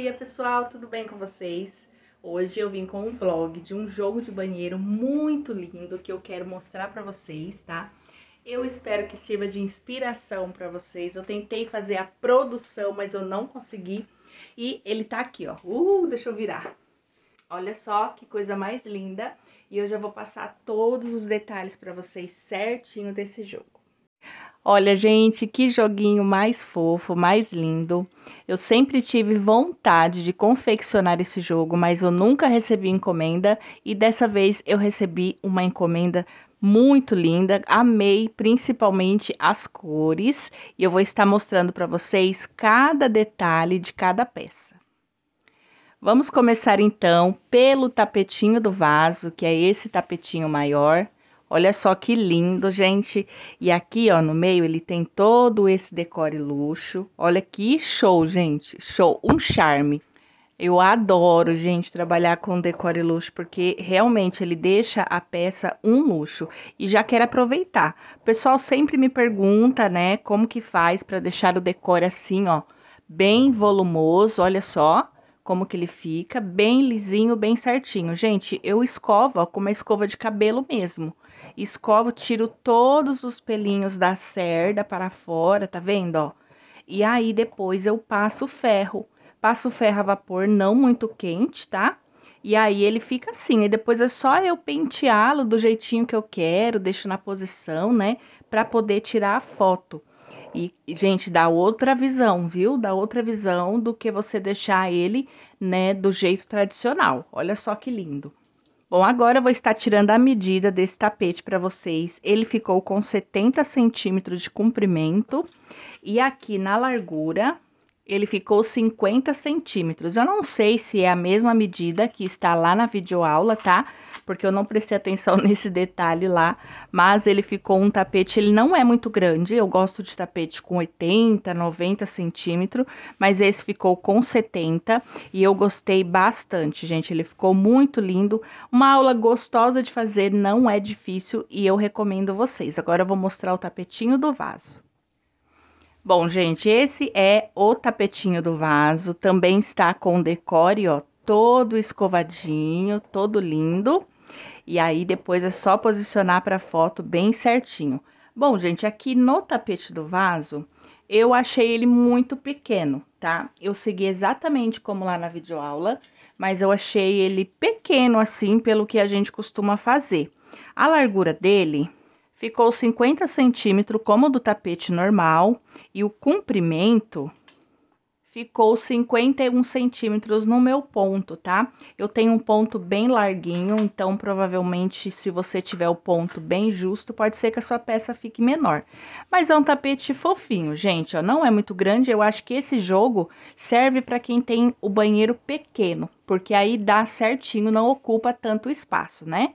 dia pessoal, tudo bem com vocês? Hoje eu vim com um vlog de um jogo de banheiro muito lindo que eu quero mostrar pra vocês, tá? Eu espero que sirva de inspiração pra vocês. Eu tentei fazer a produção, mas eu não consegui. E ele tá aqui, ó. Uh, deixa eu virar. Olha só que coisa mais linda. E eu já vou passar todos os detalhes pra vocês certinho desse jogo. Olha, gente, que joguinho mais fofo, mais lindo. Eu sempre tive vontade de confeccionar esse jogo, mas eu nunca recebi encomenda e dessa vez eu recebi uma encomenda muito linda. Amei principalmente as cores e eu vou estar mostrando para vocês cada detalhe de cada peça. Vamos começar então pelo tapetinho do vaso, que é esse tapetinho maior. Olha só que lindo, gente. E aqui, ó, no meio ele tem todo esse decore luxo. Olha que show, gente. Show, um charme. Eu adoro, gente, trabalhar com decore luxo, porque realmente ele deixa a peça um luxo. E já quero aproveitar. O pessoal sempre me pergunta, né, como que faz para deixar o decore assim, ó, bem volumoso, olha só como que ele fica, bem lisinho, bem certinho. Gente, eu escovo ó, com uma escova de cabelo mesmo. Escovo, tiro todos os pelinhos da cerda para fora, tá vendo, ó? E aí depois eu passo o ferro. Passo o ferro a vapor não muito quente, tá? E aí ele fica assim, e depois é só eu penteá-lo do jeitinho que eu quero, deixo na posição, né, para poder tirar a foto. E, gente, dá outra visão, viu? Dá outra visão do que você deixar ele, né, do jeito tradicional. Olha só que lindo. Bom, agora eu vou estar tirando a medida desse tapete para vocês. Ele ficou com 70 centímetros de comprimento e aqui na largura ele ficou 50 centímetros. Eu não sei se é a mesma medida que está lá na videoaula, tá? Porque eu não prestei atenção nesse detalhe lá, mas ele ficou um tapete, ele não é muito grande, eu gosto de tapete com 80, 90 centímetros, mas esse ficou com 70 e eu gostei bastante, gente, ele ficou muito lindo, uma aula gostosa de fazer, não é difícil e eu recomendo vocês. Agora eu vou mostrar o tapetinho do vaso. Bom, gente, esse é o tapetinho do vaso. Também está com decore, ó, todo escovadinho, todo lindo. E aí depois é só posicionar para foto bem certinho. Bom, gente, aqui no tapete do vaso, eu achei ele muito pequeno, tá? Eu segui exatamente como lá na videoaula, mas eu achei ele pequeno assim, pelo que a gente costuma fazer. A largura dele ficou 50 centímetros como do tapete normal e o comprimento ficou 51 centímetros no meu ponto, tá? Eu tenho um ponto bem larguinho, então provavelmente se você tiver o ponto bem justo, pode ser que a sua peça fique menor. Mas é um tapete fofinho, gente, ó, não é muito grande, eu acho que esse jogo serve para quem tem o banheiro pequeno, porque aí dá certinho, não ocupa tanto espaço, né?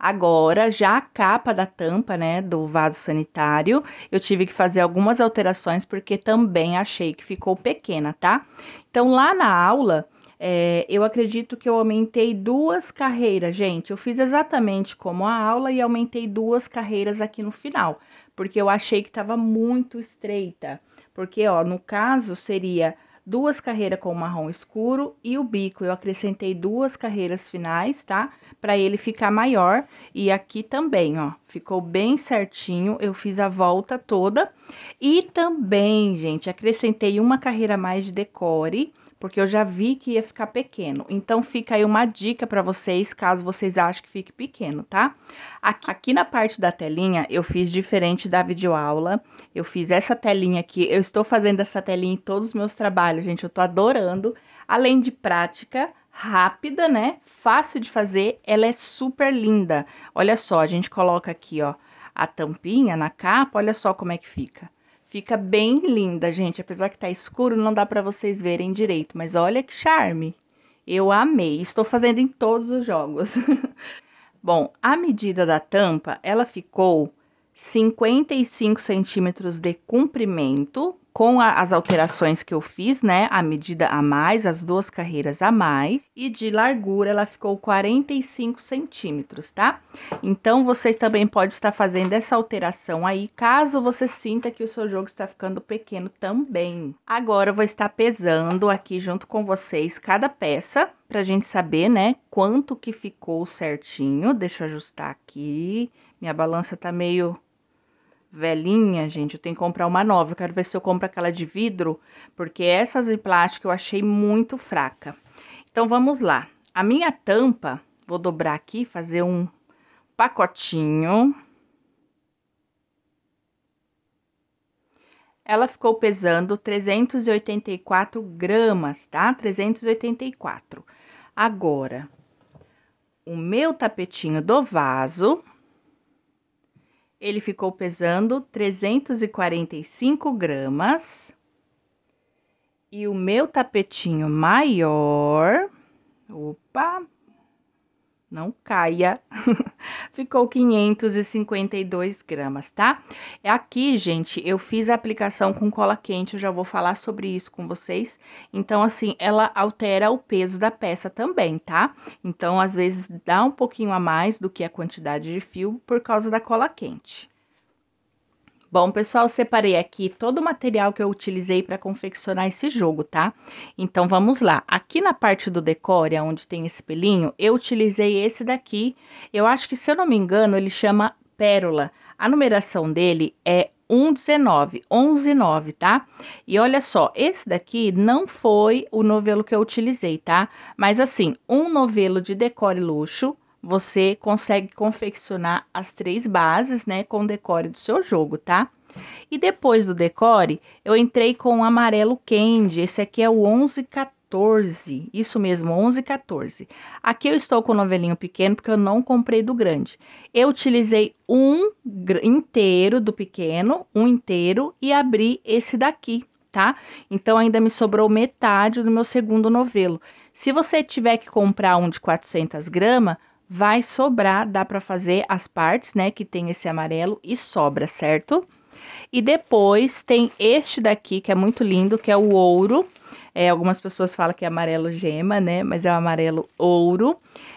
Agora, já a capa da tampa, né, do vaso sanitário, eu tive que fazer algumas alterações porque também achei que ficou pequena, tá? Então, lá na aula, é, eu acredito que eu aumentei duas carreiras, gente. Eu fiz exatamente como a aula e aumentei duas carreiras aqui no final, porque eu achei que estava muito estreita. Porque, ó, no caso seria duas carreiras com marrom escuro e o bico. Eu acrescentei duas carreiras finais, tá? Para ele ficar maior. E aqui também, ó, ficou bem certinho. Eu fiz a volta toda. E também, gente, acrescentei uma carreira mais de decore porque eu já vi que ia ficar pequeno. Então fica aí uma dica para vocês, caso vocês achem que fique pequeno, tá? Aqui, aqui, na parte da telinha eu fiz diferente da videoaula. Eu fiz essa telinha aqui, eu estou fazendo essa telinha em todos os meus trabalhos, gente, eu tô adorando. Além de prática, rápida, né? Fácil de fazer, ela é super linda. Olha só, a gente coloca aqui, ó, a tampinha na capa, olha só como é que fica. Fica bem linda, gente. Apesar que tá escuro, não dá para vocês verem direito. Mas olha que charme. Eu amei. Estou fazendo em todos os jogos. Bom, a medida da tampa, ela ficou 55 centímetros de comprimento com a, as alterações que eu fiz, né? A medida a mais, as duas carreiras a mais. E de largura ela ficou 45 centímetros, tá? Então, vocês também podem estar fazendo essa alteração aí, caso você sinta que o seu jogo está ficando pequeno também. Agora, eu vou estar pesando aqui junto com vocês cada peça, pra gente saber, né, quanto que ficou certinho. Deixa eu ajustar aqui. Minha balança tá meio velhinha, gente, eu tenho que comprar uma nova. Eu quero ver se eu compro aquela de vidro, porque essas de plástico eu achei muito fraca. Então, vamos lá. A minha tampa, vou dobrar aqui, fazer um pacotinho. Ela ficou pesando 384 gramas, tá? 384. Agora, o meu tapetinho do vaso ele ficou pesando 345 gramas. E o meu tapetinho maior, opa, não caia, ficou 552 gramas, tá? É aqui, gente, eu fiz a aplicação com cola quente, eu já vou falar sobre isso com vocês. Então, assim, ela altera o peso da peça também, tá? Então, às vezes dá um pouquinho a mais do que a quantidade de fio por causa da cola quente. Bom, pessoal, separei aqui todo o material que eu utilizei para confeccionar esse jogo, tá? Então, vamos lá. Aqui na parte do decore, é onde tem esse pelinho, eu utilizei esse daqui. Eu acho que, se eu não me engano, ele chama Pérola. A numeração dele é 119, 119, tá? E olha só, esse daqui não foi o novelo que eu utilizei, tá? Mas assim, um novelo de decore luxo, você consegue confeccionar as três bases, né, com o decore do seu jogo, tá? E depois do decore, eu entrei com o amarelo candy, esse aqui é o 1114, isso mesmo, 1114. Aqui eu estou com o novelinho pequeno, porque eu não comprei do grande. Eu utilizei um inteiro do pequeno, um inteiro, e abri esse daqui, tá? Então, ainda me sobrou metade do meu segundo novelo. Se você tiver que comprar um de 400 gramas, vai sobrar, dá para fazer as partes, né, que tem esse amarelo e sobra, certo? E depois tem este daqui, que é muito lindo, que é o ouro. É, algumas pessoas falam que é amarelo gema, né, mas é o amarelo ouro.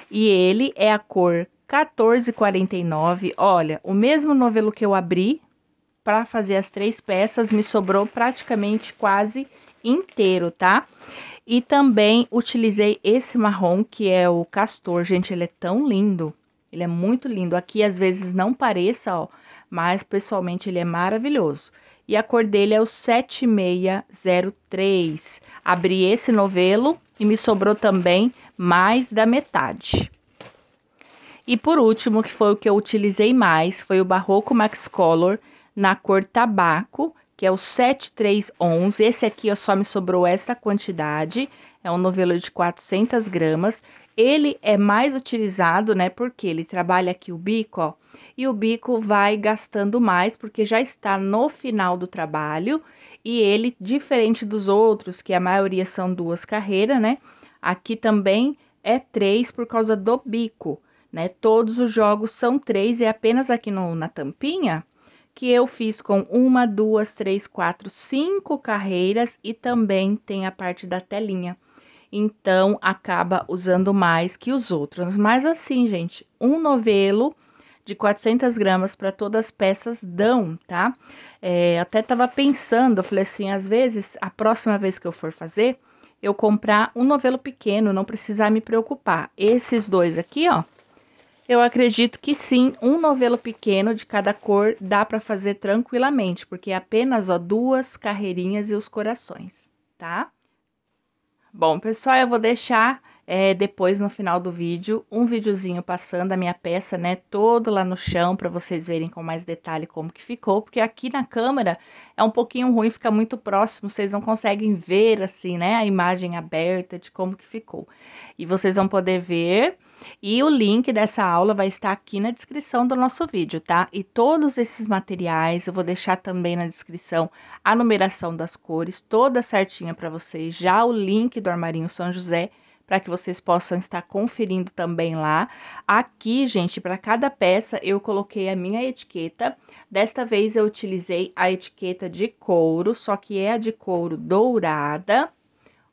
E ele é a cor 14,49. Olha, o mesmo novelo que eu abri para fazer as três peças, me sobrou praticamente quase inteiro, tá? E também utilizei esse marrom, que é o castor. Gente, ele é tão lindo. Ele é muito lindo. Aqui, às vezes, não pareça, ó. Mas, pessoalmente, ele é maravilhoso. E a cor dele é o 7603. Abri esse novelo e me sobrou também mais da metade. E por último, que foi o que eu utilizei mais, foi o Barroco Max Color na cor tabaco que é o 7311. Esse aqui ó, só me sobrou essa quantidade, é um novelo de 400 gramas. Ele é mais utilizado, né, porque ele trabalha aqui o bico, ó, e o bico vai gastando mais, porque já está no final do trabalho, e ele, diferente dos outros, que a maioria são duas carreiras, né, aqui também é três por causa do bico, né, todos os jogos são três, e apenas aqui no, na tampinha que eu fiz com uma, duas, três, quatro, cinco carreiras e também tem a parte da telinha. Então, acaba usando mais que os outros. Mas assim, gente, um novelo de 400 gramas para todas as peças dão, tá? É, até tava pensando, eu falei assim, às vezes, a próxima vez que eu for fazer, eu comprar um novelo pequeno, não precisar me preocupar. Esses dois aqui, ó, eu acredito que sim, um novelo pequeno de cada cor dá para fazer tranquilamente, porque é apenas ó, duas carreirinhas e os corações, tá? Bom, pessoal, eu vou deixar é, depois no final do vídeo, um videozinho passando a minha peça, né, todo lá no chão, para vocês verem com mais detalhe como que ficou, porque aqui na câmera é um pouquinho ruim, fica muito próximo, vocês não conseguem ver, assim, né, a imagem aberta de como que ficou. E vocês vão poder ver... E o link dessa aula vai estar aqui na descrição do nosso vídeo, tá? E todos esses materiais eu vou deixar também na descrição a numeração das cores, toda certinha para vocês, já o link do armarinho São José para que vocês possam estar conferindo também lá. Aqui, gente, para cada peça eu coloquei a minha etiqueta. Desta vez eu utilizei a etiqueta de couro, só que é a de couro dourada.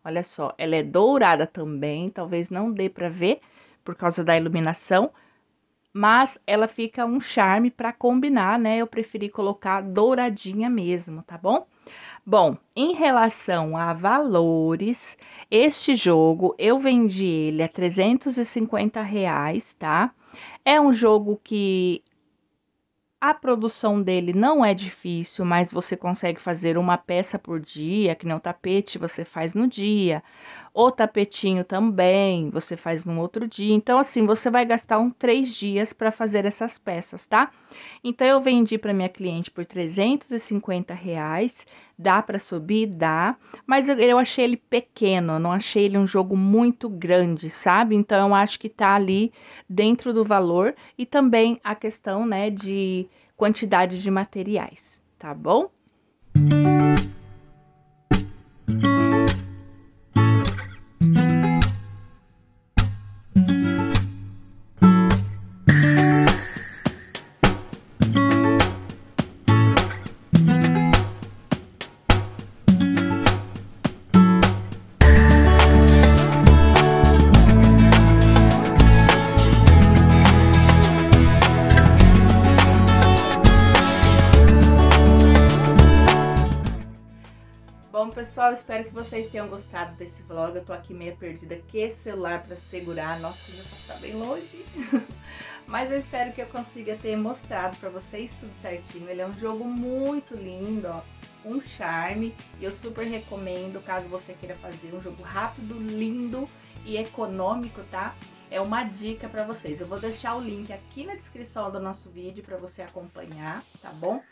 Olha só, ela é dourada também, talvez não dê para ver por causa da iluminação, mas ela fica um charme para combinar, né? Eu preferi colocar douradinha mesmo, tá bom? Bom, em relação a valores, este jogo eu vendi ele a 350 reais, tá? É um jogo que a produção dele não é difícil, mas você consegue fazer uma peça por dia, que nem o tapete você faz no dia, o tapetinho também você faz num outro dia. Então, assim, você vai gastar uns três dias para fazer essas peças, tá? Então, eu vendi para minha cliente por 350 reais. Dá para subir? Dá. Mas eu, eu achei ele pequeno, eu não achei ele um jogo muito grande, sabe? Então, eu acho que tá ali dentro do valor. E também a questão, né, de quantidade de materiais, tá bom? pessoal, espero que vocês tenham gostado desse vlog. Eu tô aqui meio perdida que celular pra segurar. Nossa, já tá bem longe. Mas eu espero que eu consiga ter mostrado pra vocês tudo certinho. Ele é um jogo muito lindo, ó. Um charme. E eu super recomendo, caso você queira fazer um jogo rápido, lindo e econômico, tá? É uma dica pra vocês. Eu vou deixar o link aqui na descrição do nosso vídeo pra você acompanhar, tá bom?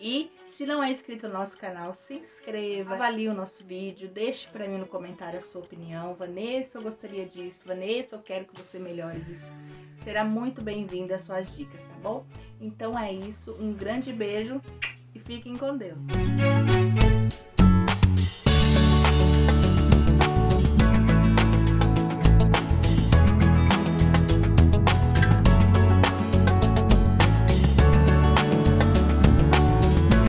E se não é inscrito no nosso canal, se inscreva, avalie o nosso vídeo, deixe para mim no comentário a sua opinião. Vanessa, eu gostaria disso. Vanessa, eu quero que você melhore isso. Será muito bem-vinda as suas dicas, tá bom? Então é isso, um grande beijo e fiquem com Deus.